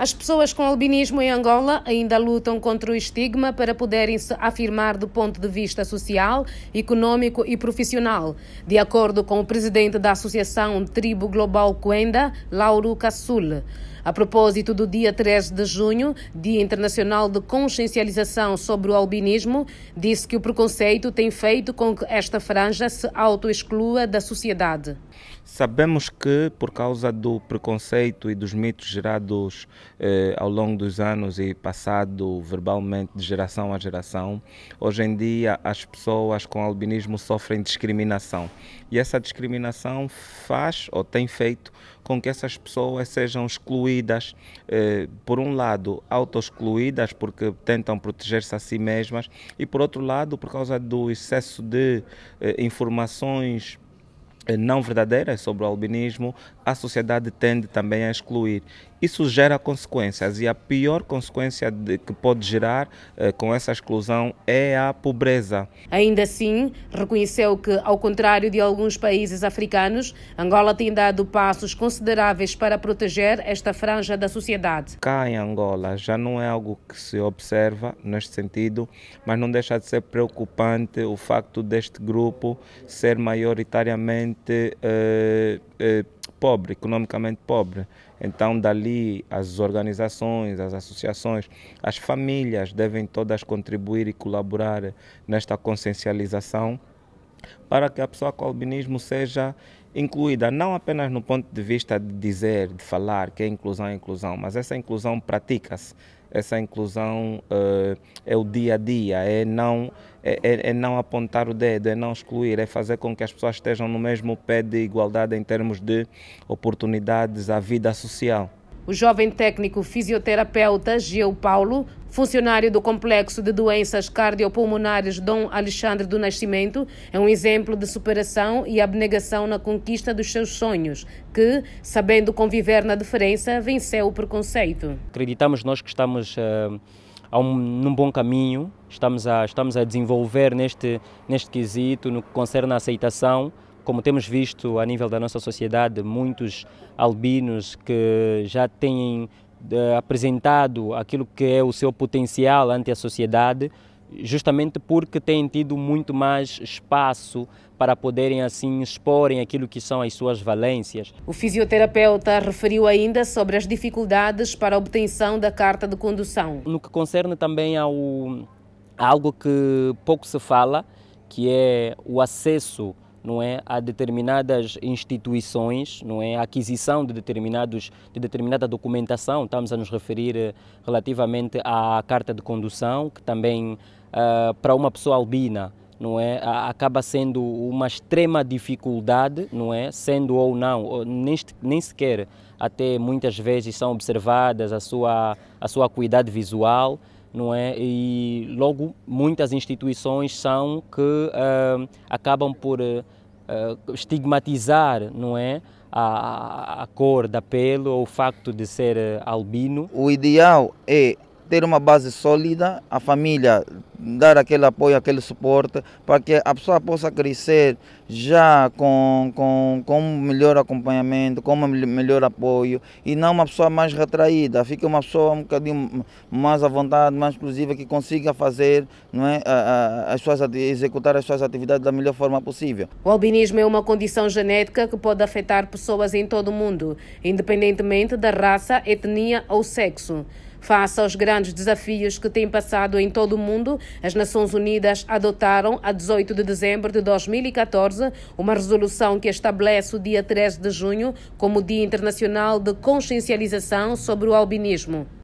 As pessoas com albinismo em Angola ainda lutam contra o estigma para poderem se afirmar do ponto de vista social, econômico e profissional. De acordo com o presidente da Associação Tribo Global Coenda, Lauro Cassule. A propósito do dia 13 de junho, Dia Internacional de Consciencialização sobre o Albinismo, disse que o preconceito tem feito com que esta franja se auto-exclua da sociedade. Sabemos que, por causa do preconceito e dos mitos gerados eh, ao longo dos anos e passado verbalmente de geração a geração, hoje em dia as pessoas com albinismo sofrem discriminação. E essa discriminação faz ou tem feito com que essas pessoas sejam excluídas, eh, por um lado, auto-excluídas, porque tentam proteger-se a si mesmas, e por outro lado, por causa do excesso de eh, informações eh, não verdadeiras sobre o albinismo, a sociedade tende também a excluir isso gera consequências e a pior consequência de, que pode gerar eh, com essa exclusão é a pobreza. Ainda assim, reconheceu que, ao contrário de alguns países africanos, Angola tem dado passos consideráveis para proteger esta franja da sociedade. Cá em Angola já não é algo que se observa neste sentido, mas não deixa de ser preocupante o facto deste grupo ser maioritariamente eh, eh, pobre, economicamente pobre. Então, dali, as organizações, as associações, as famílias devem todas contribuir e colaborar nesta consciencialização para que a pessoa com albinismo seja incluída, não apenas no ponto de vista de dizer, de falar que é inclusão, é inclusão, mas essa inclusão pratica-se essa inclusão uh, é o dia a dia, é não, é, é, é, não apontar o dedo, é não excluir, é fazer com que as pessoas estejam no mesmo pé de igualdade em termos de oportunidades à vida social. O jovem técnico fisioterapeuta Gil Paulo, funcionário do Complexo de Doenças Cardiopulmonares Dom Alexandre do Nascimento, é um exemplo de superação e abnegação na conquista dos seus sonhos, que, sabendo conviver na diferença, venceu o preconceito. Acreditamos nós que estamos uh, um, num bom caminho, estamos a, estamos a desenvolver neste, neste quesito, no que concerne a aceitação como temos visto a nível da nossa sociedade, muitos albinos que já têm eh, apresentado aquilo que é o seu potencial ante a sociedade, justamente porque têm tido muito mais espaço para poderem assim exporem aquilo que são as suas valências. O fisioterapeuta referiu ainda sobre as dificuldades para a obtenção da carta de condução. No que concerne também ao algo que pouco se fala, que é o acesso não é, a determinadas instituições, não é, a aquisição de, determinados, de determinada documentação. Estamos a nos referir eh, relativamente à carta de condução, que também uh, para uma pessoa albina não é, acaba sendo uma extrema dificuldade, não é, sendo ou não, nem, nem sequer até muitas vezes são observadas a sua, a sua acuidade visual não é? E logo muitas instituições são que uh, acabam por uh, estigmatizar, não é? A, a, cor da pele ou o facto de ser albino. O ideal é ter uma base sólida, a família dar aquele apoio, aquele suporte, para que a pessoa possa crescer já com, com, com um melhor acompanhamento, com um melhor apoio, e não uma pessoa mais retraída, fica uma pessoa um bocadinho mais à vontade, mais exclusiva, que consiga fazer, não é, as suas, executar as suas atividades da melhor forma possível. O albinismo é uma condição genética que pode afetar pessoas em todo o mundo, independentemente da raça, etnia ou sexo. Face aos grandes desafios que têm passado em todo o mundo, as Nações Unidas adotaram, a 18 de dezembro de 2014, uma resolução que estabelece o dia 13 de junho como Dia Internacional de Consciencialização sobre o Albinismo.